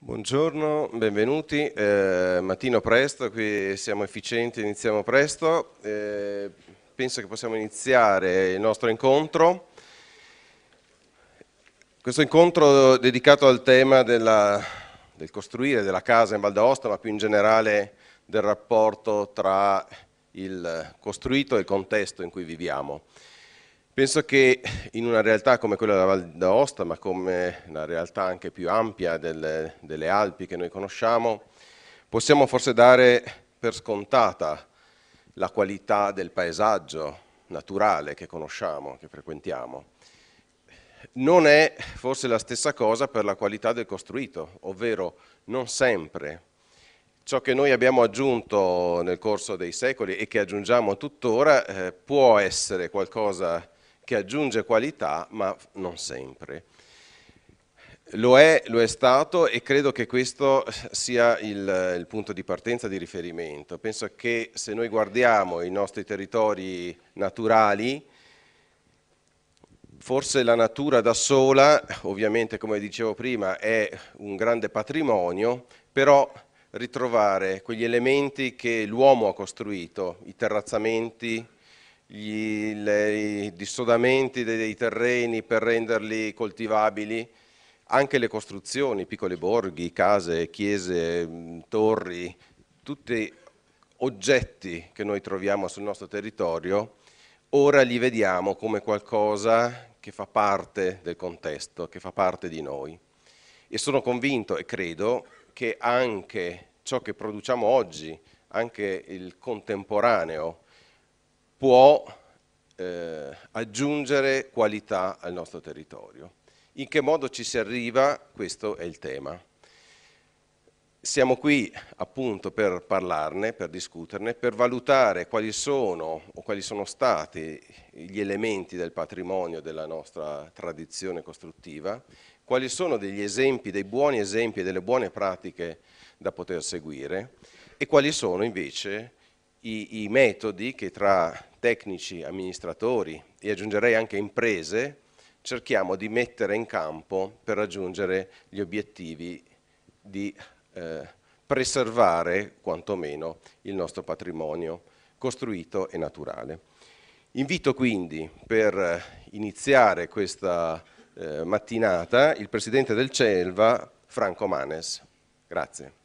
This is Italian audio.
Buongiorno, benvenuti. Eh, mattino presto, qui siamo efficienti, iniziamo presto. Eh, penso che possiamo iniziare il nostro incontro. Questo incontro dedicato al tema della, del costruire della casa in Val d'Aosta, ma più in generale del rapporto tra il costruito e il contesto in cui viviamo. Penso che in una realtà come quella della Val d'Aosta, ma come la realtà anche più ampia del, delle Alpi che noi conosciamo, possiamo forse dare per scontata la qualità del paesaggio naturale che conosciamo, che frequentiamo. Non è forse la stessa cosa per la qualità del costruito, ovvero non sempre ciò che noi abbiamo aggiunto nel corso dei secoli e che aggiungiamo tuttora eh, può essere qualcosa che aggiunge qualità ma non sempre. Lo è, lo è stato e credo che questo sia il, il punto di partenza di riferimento. Penso che se noi guardiamo i nostri territori naturali, Forse la natura da sola, ovviamente come dicevo prima, è un grande patrimonio, però ritrovare quegli elementi che l'uomo ha costruito, i terrazzamenti, gli, le, i dissodamenti dei, dei terreni per renderli coltivabili, anche le costruzioni, piccoli borghi, case, chiese, mm, torri, tutti oggetti che noi troviamo sul nostro territorio, ora li vediamo come qualcosa che fa parte del contesto, che fa parte di noi. E sono convinto e credo che anche ciò che produciamo oggi, anche il contemporaneo, può eh, aggiungere qualità al nostro territorio. In che modo ci si arriva? Questo è il tema. Siamo qui appunto per parlarne, per discuterne, per valutare quali sono o quali sono stati gli elementi del patrimonio della nostra tradizione costruttiva, quali sono degli esempi, dei buoni esempi e delle buone pratiche da poter seguire e quali sono invece i, i metodi che tra tecnici, amministratori e aggiungerei anche imprese, cerchiamo di mettere in campo per raggiungere gli obiettivi di eh, preservare quantomeno il nostro patrimonio costruito e naturale. Invito quindi per iniziare questa eh, mattinata il Presidente del CELVA, Franco Manes. Grazie.